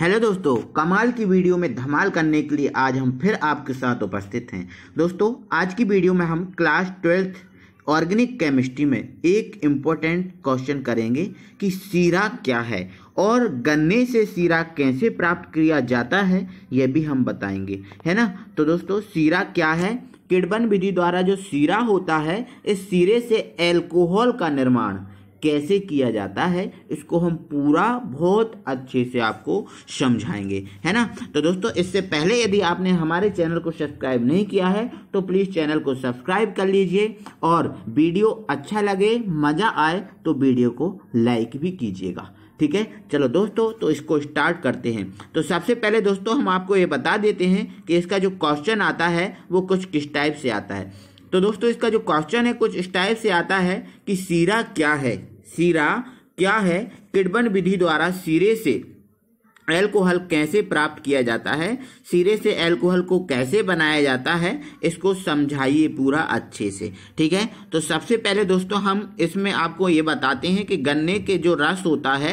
hello दोस्तों कमाल की वीडियो में धमाल करने के लिए आज हम फिर आपके साथ उपस्थित हैं दोस्तों आज की वीडियो में हम क्लास ट्वेल्थ ऑर्गेनिक केमिस्ट्री में एक इम्पॉर्टेंट क्वेश्चन करेंगे कि सीरा क्या है और गन्ने से सीरा कैसे प्राप्त किया जाता है यह भी हम बताएंगे है ना तो दोस्तों सीरा क्या है किडबन विधि द्वारा जो सीरा होता है इस सीरे से एल्कोहल का निर्माण कैसे किया जाता है इसको हम पूरा बहुत अच्छे से आपको समझाएंगे है ना तो दोस्तों इससे पहले यदि आपने हमारे चैनल को सब्सक्राइब नहीं किया है तो प्लीज़ चैनल को सब्सक्राइब कर लीजिए और वीडियो अच्छा लगे मज़ा आए तो वीडियो को लाइक भी कीजिएगा ठीक है चलो दोस्तों तो इसको स्टार्ट करते हैं तो सबसे पहले दोस्तों हम आपको ये बता देते हैं कि इसका जो क्वेश्चन आता है वो कुछ किस टाइप से आता है तो दोस्तों इसका जो क्वेश्चन है कुछ इस टाइप से आता है कि सीरा क्या है सीरा क्या है किडबन विधि द्वारा सिरे से एल्कोहल कैसे प्राप्त किया जाता है सिरे से एल्कोहल को कैसे बनाया जाता है इसको समझाइए पूरा अच्छे से ठीक है तो सबसे पहले दोस्तों हम इसमें आपको ये बताते हैं कि गन्ने के जो रस होता है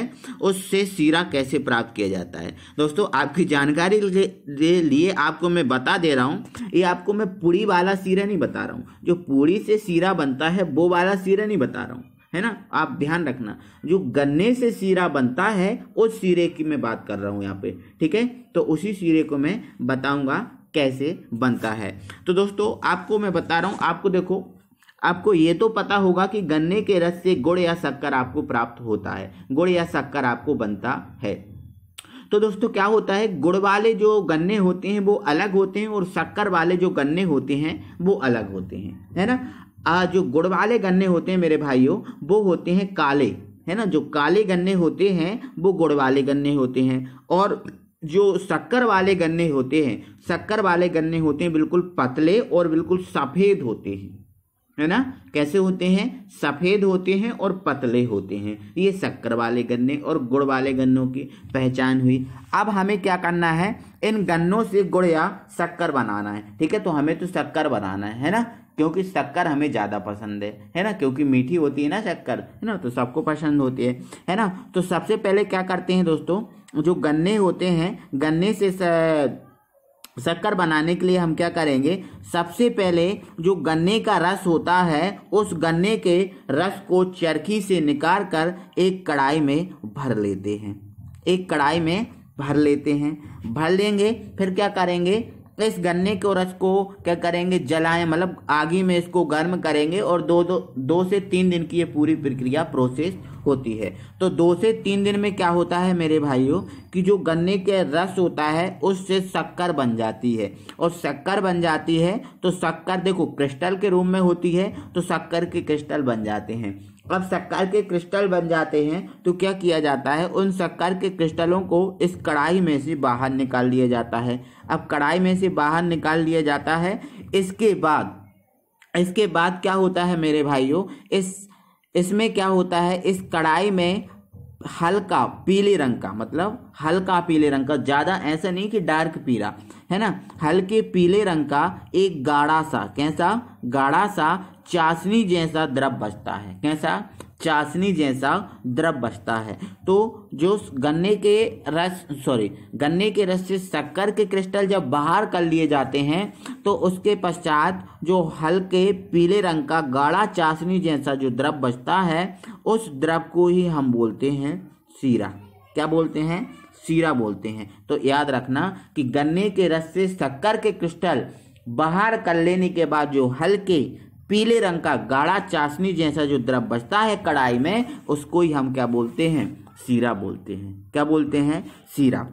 उससे सीरा कैसे प्राप्त किया जाता है दोस्तों आपकी जानकारी के लिए आपको मैं बता दे रहा हूँ ये आपको मैं पूड़ी वाला सीरा नहीं बता रहा हूँ जो पूड़ी से सीरा बनता है वो वाला सीरा नहीं बता रहा हूँ है ना आप ध्यान रखना जो गन्ने से सीरा बनता है उस सीरे की मैं बात कर रहा हूँ यहाँ पे ठीक है तो उसी सीरे को मैं बताऊँगा कैसे बनता है तो दोस्तों आपको मैं बता रहा हूँ आपको देखो आपको ये तो पता होगा कि गन्ने के रस से गुड़ या शक्कर आपको प्राप्त होता है गुड़ या शक्कर आपको बनता है तो दोस्तों क्या होता है गुड़ वाले जो गन्ने होते हैं वो अलग होते हैं और शक्कर वाले जो गन्ने होते हैं वो अलग होते हैं है ना जो गुड़ वाले गन्ने होते हैं मेरे भाइयों वो होते हैं काले है ना जो काले गन्ने होते हैं वो गुड़ वाले गन्ने होते हैं और जो शक्कर वाले गन्ने होते हैं शक्कर वाले गन्ने होते हैं बिल्कुल पतले और बिल्कुल सफ़ेद होते हैं है ना कैसे होते हैं सफ़ेद होते हैं और पतले होते हैं ये शक्कर वाले गन्ने और गुड़ वाले गन्नों की पहचान हुई अब हमें क्या करना है इन गन्नों से गुड़ या शक्कर बनाना है ठीक है तो हमें तो शक्कर बनाना है है ना क्योंकि शक्कर हमें ज़्यादा पसंद है है ना क्योंकि मीठी होती है ना शक्कर है ना तो सबको पसंद होती है है ना तो सबसे पहले क्या करते हैं दोस्तों जो गन्ने होते हैं गन्ने से शक्कर बनाने के लिए हम क्या करेंगे सबसे पहले जो गन्ने का रस होता है उस गन्ने के रस को चरखी से निकाल कर एक कढ़ाई में भर लेते हैं एक कढ़ाई में भर लेते हैं भर लेंगे फिर क्या करेंगे तो इस गन्ने के रस को क्या करेंगे जलाएं मतलब आगे में इसको गर्म करेंगे और दो दो दो से तीन दिन की ये पूरी प्रक्रिया प्रोसेस होती है तो दो से तीन दिन में क्या होता है मेरे भाइयों कि जो गन्ने के रस होता है उससे शक्कर बन जाती है और शक्कर बन जाती है तो शक्कर देखो क्रिस्टल के रूप में होती है तो शक्कर के क्रिस्टल बन जाते हैं अब शक्कर के क्रिस्टल बन जाते हैं तो क्या किया जाता है उन शक्कर के क्रिस्टलों को इस कढ़ाई में से बाहर निकाल लिया जाता है अब कढ़ाई में से बाहर निकाल लिया जाता है इसके बाद इसके बाद क्या होता है मेरे भाइयों इस इसमें क्या होता है इस कढ़ाई में हल्का पीले रंग का मतलब हल्का पीले रंग का ज़्यादा ऐसा नहीं कि डार्क पीला है ना हल्के पीले रंग का एक गाढ़ा सा कैसा गाढ़ा सा चाशनी जैसा द्रव बचता है कैसा चाशनी जैसा द्रव बचता है तो जो गन्ने के रस सॉरी गन्ने के रस से शक्कर के क्रिस्टल जब बाहर कर लिए जाते हैं तो उसके पश्चात जो हल्के पीले रंग का गाढ़ा चाशनी जैसा जो द्रव बचता है उस द्रव को ही हम बोलते हैं सीरा क्या बोलते हैं सीरा बोलते हैं तो याद रखना कि गन्ने के रस से शक्कर के क्रिस्टल बाहर कर लेने के बाद जो हल्के पीले रंग का गाढ़ा चाशनी जैसा जो द्रव बचता है कढ़ाई में उसको ही हम क्या बोलते हैं सीरा बोलते हैं क्या बोलते हैं सीरा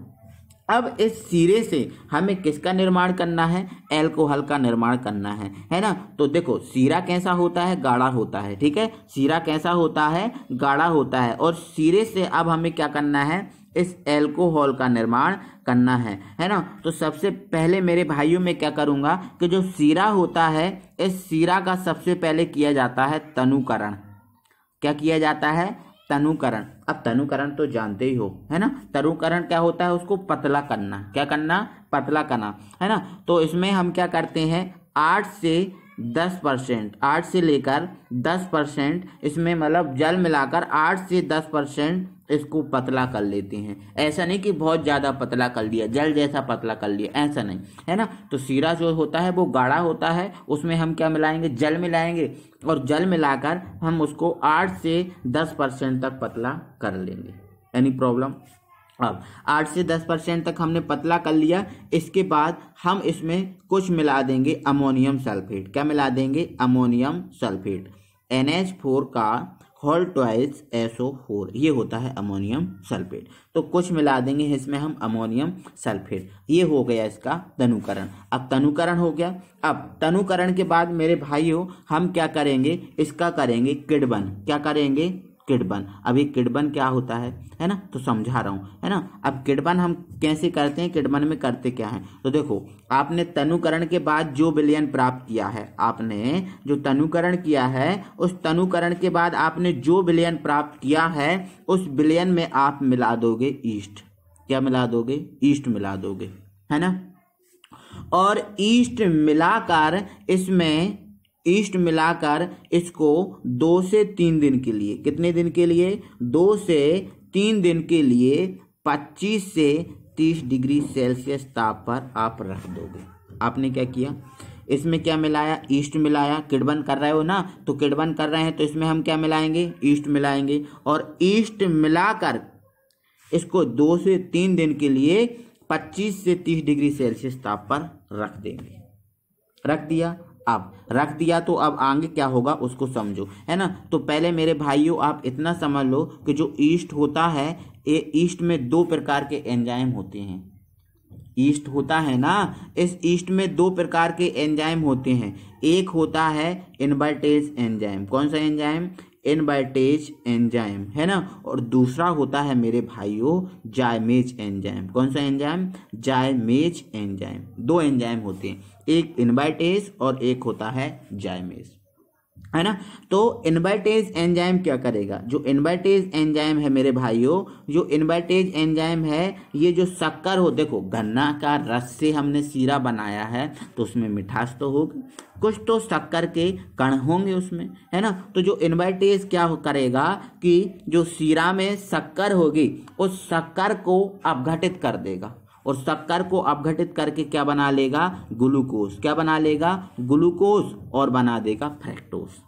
अब इस सीरे से हमें किसका निर्माण करना है एल्कोहल का निर्माण करना है है ना तो देखो सीरा कैसा होता है गाढ़ा होता है ठीक है सीरा कैसा होता है गाढ़ा होता है और सीरे से अब हमें क्या करना है इस एल्कोहल का निर्माण करना है है ना तो सबसे पहले मेरे भाइयों में क्या करूँगा कि जो सीरा होता है इस सीरा का सबसे पहले किया जाता है तनुकरण क्या किया जाता है तनुकरण अब तनुकरण तो जानते ही हो है ना तनुकरण क्या होता है उसको पतला करना क्या करना पतला करना है ना तो इसमें हम क्या करते हैं आठ से दस परसेंट आठ से लेकर दस परसेंट इसमें मतलब जल मिलाकर आठ से दस परसेंट इसको पतला कर लेते हैं ऐसा नहीं कि बहुत ज़्यादा पतला कर दिया जल जैसा पतला कर लिया ऐसा नहीं है ना तो सीरा जो होता है वो गाढ़ा होता है उसमें हम क्या मिलाएंगे जल मिलाएंगे और जल मिलाकर हम उसको आठ से दस परसेंट तक पतला कर लेंगे एनी प्रॉब्लम अब आठ से दस परसेंट तक हमने पतला कर लिया इसके बाद हम इसमें कुछ मिला देंगे अमोनियम सल्फेट क्या मिला देंगे ammonium sulphate N H four का होल ट्वाइस एसओ फोर ये होता है अमोनियम सल्फेट तो कुछ मिला देंगे इसमें हम अमोनियम सल्फेट ये हो गया इसका तनुकरण अब तनुकरण हो गया अब तनुकरण के बाद मेरे भाइयों हम क्या करेंगे इसका करेंगे किडबन क्या करेंगे किडबन अब ये किडबन क्या होता है है ना तो समझा रहा हूँ है ना अब किडबन हम कैसे करते हैं किडबन में करते क्या है तो देखो आपने तनुकरण के बाद जो विलयन प्राप्त किया है आपने जो तनुकरण किया है उस तनुकरण के बाद आपने जो विलयन प्राप्त किया है उस विलयन में आप मिला दोगे ईस्ट क्या मिला दोगे ईस्ट मिला दोगे है ना और ईस्ट मिलाकर इसमें ईस्ट मिलाकर इसको दो से तीन दिन के लिए कितने दिन के लिए दो से तीन दिन के लिए पच्चीस से तीस डिग्री सेल्सियस ताप पर आप रख दोगे आपने क्या किया इसमें क्या मिलाया ईस्ट मिलाया किडबन कर रहे हो ना तो किडबन कर रहे हैं तो इसमें हम क्या मिलाएंगे ईस्ट मिलाएंगे और ईस्ट मिलाकर इसको दो से तीन दिन के लिए 25 से 30 डिग्री सेल्सियस ताप पर रख देंगे रख दिया अब रख दिया तो अब आगे क्या होगा उसको समझो है ना तो पहले मेरे भाइयों आप इतना समझ लो कि जो ईस्ट होता है ये ईस्ट में दो प्रकार के एंजाइम होते हैं ईस्ट होता है ना इस ईस्ट में दो प्रकार के एंजाइम होते हैं एक होता है इन्वर्टेज एंजाइम कौन सा एंजाइम एनबाइटेज एंजाइम है ना और दूसरा होता है मेरे भाइयों जायमेज एंजाइम कौन सा एंजाइम जायमेज एंजाइम दो एंजाइम होते हैं एक इनबाइटेज और एक होता है जायमेज है ना तो इनबाइटेज एंजाइम क्या करेगा जो इनबाइटेज एंजाइम है मेरे भाइयों जो इनबाइटेज एंजाइम है ये जो शक्कर हो देखो गन्ना का रस से हमने सीरा बनाया है तो उसमें मिठास तो होगी कुछ तो शक्कर के कण होंगे उसमें है ना तो जो इन्वर्टेज क्या करेगा कि जो सीरा में शक्कर होगी उस शक्कर को अपघटित कर देगा और शक्कर को अपघटित करके क्या बना लेगा ग्लूकोज क्या बना लेगा ग्लूकोज और बना देगा फ्रैक्टोज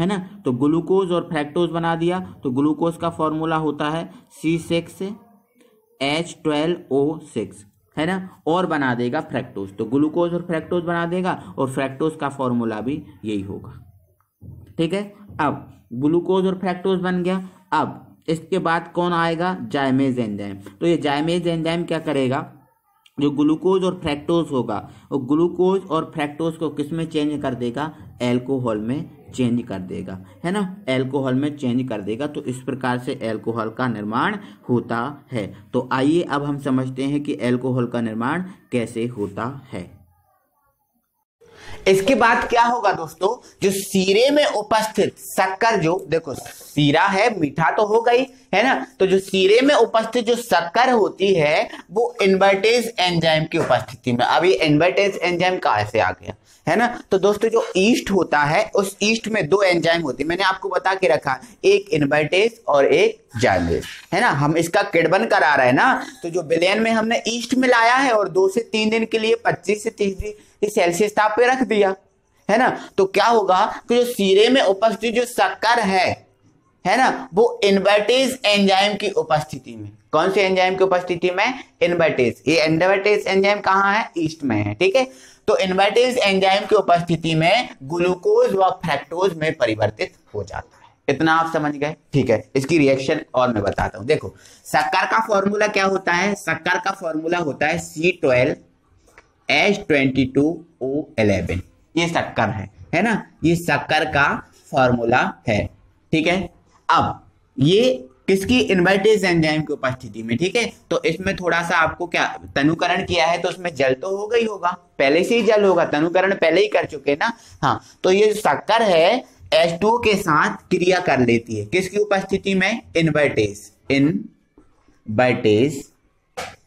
है ना तो ग्लूकोज और फ्रैक्टोज बना दिया तो ग्लूकोज का फॉर्मूला होता है C six H twelve O six है ना और बना देगा फ्रैक्टोज तो ग्लूकोज और फ्रैक्टोज बना देगा और फ्रैक्टोज का फॉर्मूला भी यही होगा ठीक है अब ग्लूकोज और फ्रैक्टोज बन गया अब इसके बाद कौन आएगा जायमेज एंजाइम तो ये जायमेज एंजाइम क्या करेगा जो ग्लूकोज और फ्रैक्टोज होगा वो ग्लूकोज और फ्रैक्टोज को किस में चेंज कर देगा एल्कोहल में चेंज कर देगा है ना एल्कोहल में चेंज कर देगा तो इस प्रकार से एल्कोहल का निर्माण होता है तो आइए अब हम समझते हैं कि एल्कोहल का निर्माण कैसे होता है इसके बाद क्या होगा दोस्तों जो सीरे में उपस्थित शक्कर जो देखो सीरा है मीठा तो हो गई है ना तो जो सीरे में उपस्थित जो शक्कर होती है वो इन्वर्टेज एंजाइम की उपस्थिति में अभी इन्वर्टेज एंजाइम कहा से आ गया है ना तो दोस्तों जो ईस्ट होता है उस ईस्ट में दो एंजाइम होती है मैंने आपको बता के रखा एक इन्वर्टेज और एक जाइमेज है ना हम इसका किडबन करा रहे हैं ना तो जो बिलियन में हमने ईस्ट मिलाया है और दो से तीन दिन के लिए पच्चीस से तीस दिन कि सेल्सियस ताप पे रख दिया है ना तो क्या होगा कि जो सीरे में उपस्थित जो शक्कर है है ना वो इनवर्टेज एंजाइम की उपस्थिति में कौन से एंजाइम की उपस्थिति में इनवर्टेज ये इनवर्टेज एंजाइम कहाँ है ईस्ट में है ठीक है तो इनवर्टेज एंजाइम की उपस्थिति में ग्लूकोज व फ्रैक्टोज में परिवर्तित हो जाता है इतना आप समझ गए ठीक है इसकी रिएक्शन और मैं बताता हूं देखो शक्कर का फॉर्मूला क्या होता है शक्कर का फॉर्मूला होता है C twelve H twenty two O eleven ये शक्कर है है ना ये शक्कर का फॉर्मूला है ठीक है अब ये किसकी इन्वर्टेज एंजाइम की उपस्थिति में ठीक है तो इसमें थोड़ा सा आपको क्या तनुकरण किया है तो उसमें जल तो हो गई होगा पहले से ही जल होगा तनुकरण पहले ही कर चुके ना हाँ तो ये शक्कर है एच टू के साथ क्रिया कर लेती है किसकी उपस्थिति में इन्वर्टेज इन बर्टेज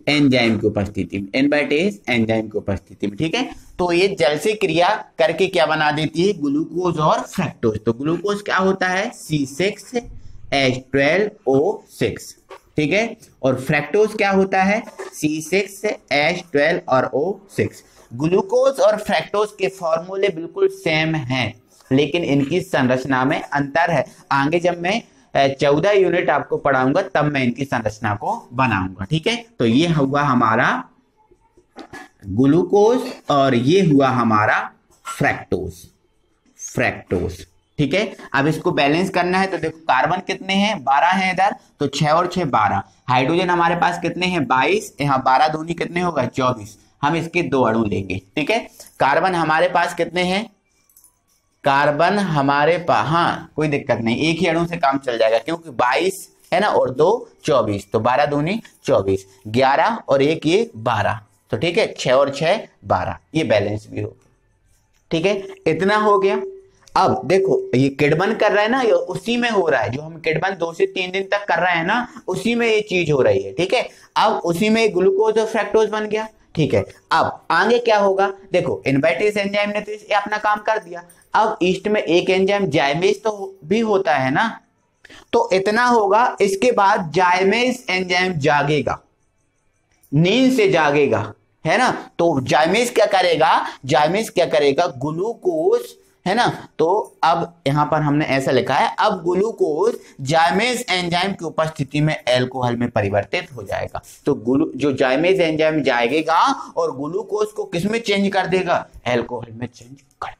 एंजाइम की उपस्थिति में एन बैट एंजाइम की उपस्थिति में ठीक है तो ये जल से क्रिया करके क्या बना देती है ग्लूकोज और फ्रेक्टोज तो ग्लूकोज क्या होता है C six H twelve O six ठीक है और फ्रैक्टोज क्या होता है सी सिक्स एच ट्वेल्व और ओ सिक्स ग्लूकोज और फ्रैक्टोज के फॉर्मूले बिल्कुल सेम हैं लेकिन इनकी संरचना में अंतर है आगे जब मैं चौदह यूनिट आपको पढ़ाऊंगा तब मैं इनकी संरचना को बनाऊंगा ठीक है तो ये हुआ हमारा ग्लूकोज और ये हुआ हमारा फ्रैक्टोज फ्रैक्टोज ठीक है अब इसको बैलेंस करना है तो देखो कार्बन कितने हैं बारह हैं इधर तो छह और छह बारह हाइड्रोजन हमारे पास कितने हैं बाईस यहाँ बारह दूनी कितने होगा चौबीस हम इसके दो अणु लेंगे ठीक है कार्बन हमारे पास कितने हैं कार्बन हमारे पास हाँ कोई दिक्कत नहीं एक ही अणु से काम चल जाएगा क्योंकि 22 है ना और दो 24 तो 12 दूनी 24 11 और एक ये 12 तो ठीक है 6 और 6 12 ये बैलेंस भी हो ठीक है इतना हो गया अब देखो ये किडबन कर रहा है ना ये उसी में हो रहा है जो हम किडबन दो से तीन दिन तक कर रहे हैं ना उसी में ये चीज हो रही है ठीक है अब उसी में ग्लूकोज और फ्रेक्टोज बन गया ठीक है अब आगे क्या होगा देखो इन्वर्टेज एंजाइम ने तो अपना काम कर दिया अब ईस्ट में एक एंजाइम जायमेज तो भी होता है ना तो इतना होगा इसके बाद जायमेज एंजाइम जागेगा नींद से जागेगा है ना तो जायमेज क्या करेगा जायमेज क्या करेगा ग्लूकोज है ना तो अब यहां पर हमने ऐसा लिखा है अब ग्लूकोज जायमेज एंजाइम की उपस्थिति में एल्कोहल में परिवर्तित हो जाएगा तो ग्लू जो जायमेज एंजाइम जाएगा और ग्लूकोज को किसमें चेंज कर देगा एल्कोहल में चेंज कर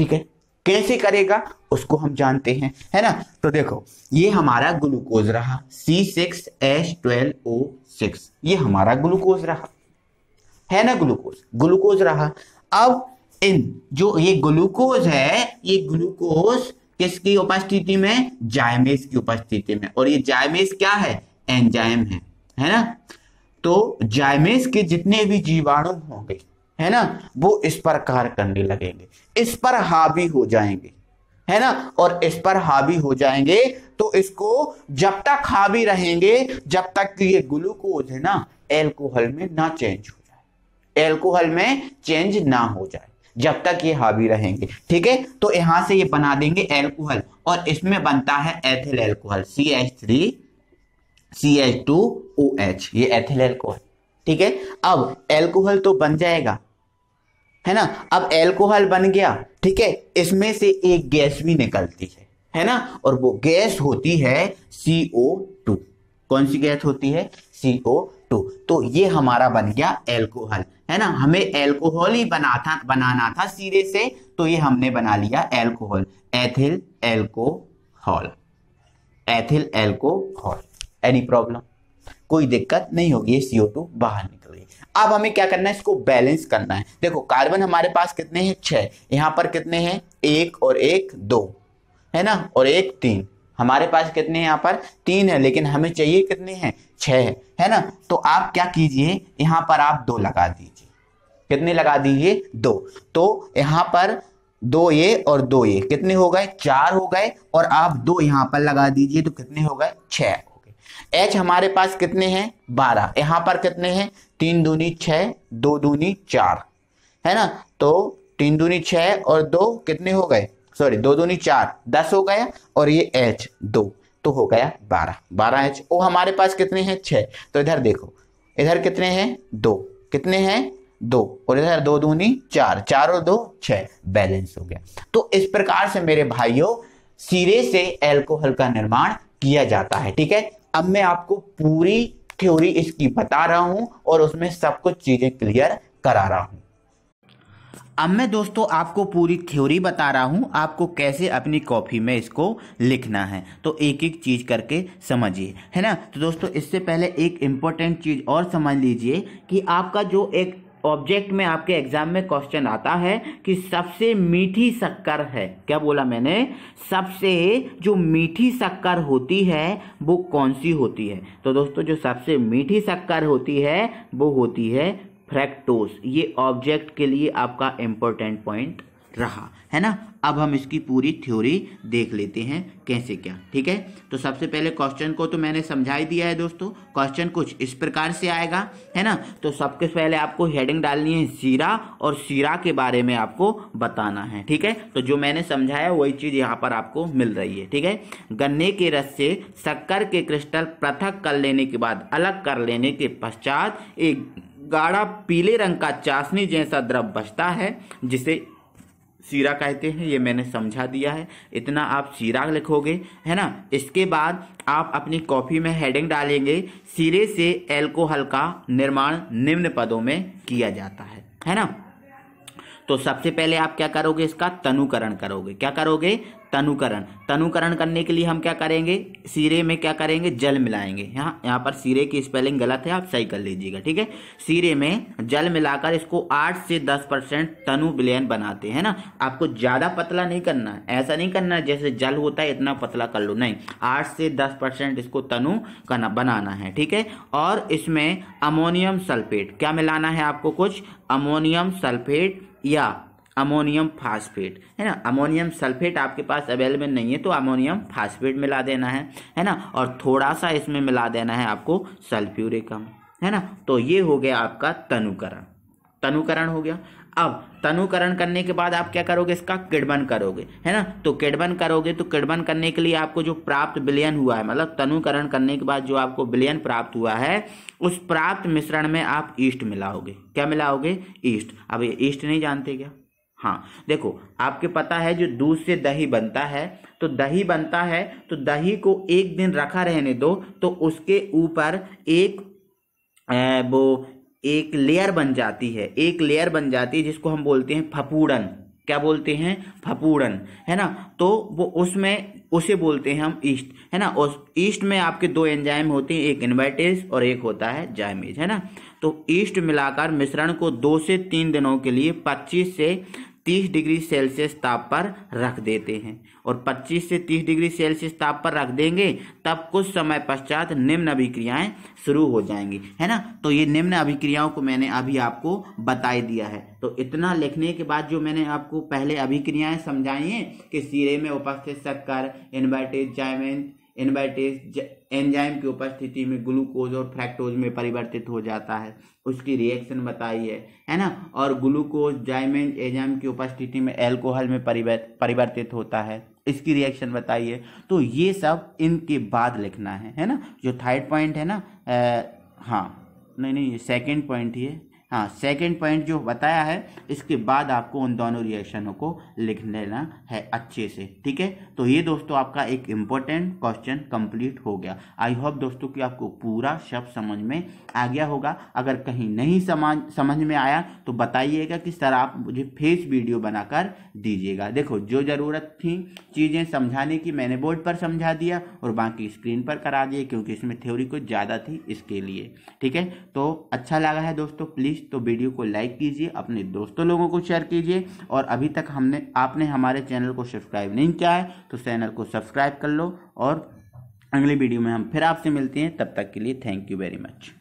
ठीक है कैसे करेगा उसको हम जानते हैं है ना तो देखो ये हमारा ग्लूकोज रहा C six H twelve O six ये हमारा ग्लूकोज रहा है ना ग्लूकोज ग्लूकोज रहा अब इन जो ये ग्लूकोज है ये ग्लूकोज किसकी उपस्थिति में जायमेज की उपस्थिति में और ये जायमेज क्या है एंजाइम है है ना तो जायमेज के जितने भी जीवाणु होंगे है ना वो इस पर कार करने लगेंगे इस पर हावी हो जाएंगे है ना और इस पर हावी हो जाएंगे तो इसको जब तक हावी रहेंगे जब तक ये ग्लूकोज है ना एल्कोहल में ना चेंज हो जाए एल्कोहल में चेंज ना हो जाए जब तक ये हावी रहेंगे ठीक है तो यहां से ये बना देंगे एल्कोहल और इसमें बनता है ethyl alcohol C H three C H two O H ये एथिल एल्कोहल ठीक है अब एल्कोहल तो बन जाएगा है ना अब एल्कोहल बन गया ठीक है इसमें से एक गैस भी निकलती है है ना और वो गैस होती है सी ओ टू कौन सी गैस होती है सी ओ टू तो ये हमारा बन गया एल्कोहल है ना हमें एल्कोहल ही बना था बनाना था सीरे से तो ये हमने बना लिया alcohol ethyl alcohol ethyl alcohol any problem कोई दिक्कत नहीं होगी सीओ टू बाहर निकल अब हमें क्या करना है इसको बैलेंस करना है देखो कार्बन हमारे पास कितने हैं छः यहाँ पर कितने हैं एक और एक दो है ना और एक तीन हमारे पास कितने हैं यहाँ पर तीन है लेकिन हमें चाहिए कितने हैं छः है है ना तो आप क्या कीजिए यहाँ पर आप दो लगा दीजिए कितने लगा दीजिए दो तो यहाँ पर दो ये और दो ये कितने हो गए चार हो गए और आप दो यहाँ पर लगा दीजिए तो कितने हो गए छः एच हमारे पास कितने हैं बारह यहां पर कितने हैं तीन दूनी छः दो दूनी चार है ना तो तीन दूनी छह और दो कितने हो गए सॉरी दो दूनी चार दस हो गया और ये एच दो तो हो गया बारह बारह एच ओ हमारे पास कितने हैं छः तो इधर देखो इधर कितने हैं दो कितने हैं दो और इधर दो दूनी चार चार और दो छः बैलेंस हो गया तो इस प्रकार से मेरे भाइयों सिरे से एल्कोहल का निर्माण किया जाता है ठीक है अब मैं आपको पूरी थ्योरी इसकी बता रहा हूँ और उसमें सब कुछ चीज़ें क्लियर करा रहा हूँ अब मैं दोस्तों आपको पूरी थ्योरी बता रहा हूँ आपको कैसे अपनी कॉपी में इसको लिखना है तो एक एक चीज़ करके समझिए है ना तो दोस्तों इससे पहले एक इंपॉर्टेंट चीज़ और समझ लीजिए कि आपका जो एक ऑब्जेक्ट में आपके एग्जाम में क्वेश्चन आता है कि सबसे मीठी शक्कर है क्या बोला मैंने सबसे जो मीठी शक्कर होती है वो कौन सी होती है तो दोस्तों जो सबसे मीठी शक्कर होती है वो होती है फ्रैक्टोस ये ऑब्जेक्ट के लिए आपका इम्पोर्टेंट पॉइंट रहा है ना अब हम इसकी पूरी थ्योरी देख लेते हैं कैसे क्या ठीक है तो सबसे पहले क्वेश्चन को तो मैंने समझा ही दिया है दोस्तों क्वेश्चन कुछ इस प्रकार से आएगा है ना तो सबसे पहले आपको हेडिंग डालनी है सीरा और सीरा के बारे में आपको बताना है ठीक है तो जो मैंने समझाया वही चीज़ यहाँ पर आपको मिल रही है ठीक है गन्ने के रस से शक्कर के क्रिस्टल पृथक कर लेने के बाद अलग कर लेने के पश्चात एक गाढ़ा पीले रंग का चाशनी जैसा द्रव बचता है जिसे सीरा कहते हैं ये मैंने समझा दिया है इतना आप सीरा लिखोगे है ना इसके बाद आप अपनी कॉपी में हेडिंग डालेंगे सिरे से एल्कोहल का निर्माण निम्न पदों में किया जाता है है ना तो सबसे पहले आप क्या करोगे इसका तनुकरण करोगे क्या करोगे तनुकरण तनुकरण करने के लिए हम क्या करेंगे सिरे में क्या करेंगे जल मिलाएंगे यहाँ यहाँ पर सिरे की स्पेलिंग गलत है आप सही कर लीजिएगा ठीक है सिरे में जल मिलाकर इसको आठ से दस परसेंट तनु विलयन बनाते हैं ना आपको ज़्यादा पतला नहीं करना ऐसा नहीं करना जैसे जल होता है इतना पतला कर लो नहीं आठ से दस परसेंट इसको तनु करना बनाना है ठीक है और इसमें अमोनियम सल्फेट क्या मिलाना है आपको कुछ अमोनियम सल्फेट या अमोनियम फास्फेट है ना अमोनियम सल्फेट आपके पास अवेलेबल नहीं है तो अमोनियम फास्फेट मिला देना है है ना और थोड़ा सा इसमें मिला देना है आपको सल्फ्यूरिकम है ना तो ये हो गया आपका तनुकरण तनुकरण हो गया अब तनुकरण करने के बाद आप क्या करोगे इसका किडबन करोगे है ना तो किडबन करोगे तो किडबन करने के लिए आपको जो प्राप्त बिलियन हुआ है मतलब तनुकरण करने के बाद जो आपको बिलियन प्राप्त हुआ है उस प्राप्त मिश्रण में आप ईस्ट मिलाओगे क्या मिलाओगे ईस्ट अब ये ईस्ट नहीं जानते क्या हाँ देखो आपके पता है जो दूध से दही बनता है तो दही बनता है तो दही को एक दिन रखा रहने दो तो उसके ऊपर एक वो एक लेयर बन जाती है एक लेयर बन जाती है जिसको हम बोलते हैं फपूड़न क्या बोलते हैं फपूड़न है ना तो वो उसमें उसे बोलते हैं हम ईस्ट है ना उस ईस्ट में आपके दो एंजाइम होते हैं एक इन्वर्टेज और एक होता है जायमेज है ना तो ईस्ट मिलाकर मिश्रण को दो से तीन दिनों के लिए 25 से 30 डिग्री सेल्सियस ताप पर रख देते हैं और 25 से 30 डिग्री सेल्सियस ताप पर रख देंगे तब कुछ समय पश्चात निम्न अभिक्रियाएं शुरू हो जाएंगी है ना तो ये निम्न अभिक्रियाओं को मैंने अभी आपको बताई दिया है तो इतना लिखने के बाद जो मैंने आपको पहले अभिक्रियाएं समझाई हैं कि सिरे में उपस्थित शक्कर इन्वर्टेड जायमेंट एनबाइटेज एंजाइम की उपस्थिति में ग्लूकोज और फ्रैक्टोज में परिवर्तित हो जाता है उसकी रिएक्शन बताई है है ना और ग्लूकोज जाइमेंज एंजाइम की उपस्थिति में एल्कोहल में परिवर्तित होता है इसकी रिएक्शन बताइए तो ये सब इनके बाद लिखना है है ना जो थर्ड पॉइंट है ना आ, हाँ नहीं नहीं ये सेकेंड पॉइंट ही है हाँ सेकेंड पॉइंट जो बताया है इसके बाद आपको उन दोनों रिएक्शनों को लिख लेना है अच्छे से ठीक है तो ये दोस्तों आपका एक इम्पोर्टेंट क्वेश्चन कंप्लीट हो गया आई होप दोस्तों कि आपको पूरा शब्द समझ में आ गया होगा अगर कहीं नहीं समझ समझ में आया तो बताइएगा कि सर आप मुझे फेस वीडियो बनाकर दीजिएगा देखो जो ज़रूरत थी चीज़ें समझाने की मैंने बोर्ड पर समझा दिया और बाकी स्क्रीन पर करा दिए क्योंकि इसमें थ्योरी कुछ ज़्यादा थी इसके लिए ठीक है तो अच्छा लगा है दोस्तों प्लीज़ प्लीज़ तो वीडियो को लाइक कीजिए अपने दोस्तों लोगों को शेयर कीजिए और अभी तक हमने आपने हमारे चैनल को सब्सक्राइब नहीं किया है तो चैनल को सब्सक्राइब कर लो और अगली वीडियो में हम फिर आपसे मिलते हैं तब तक के लिए थैंक यू वेरी मच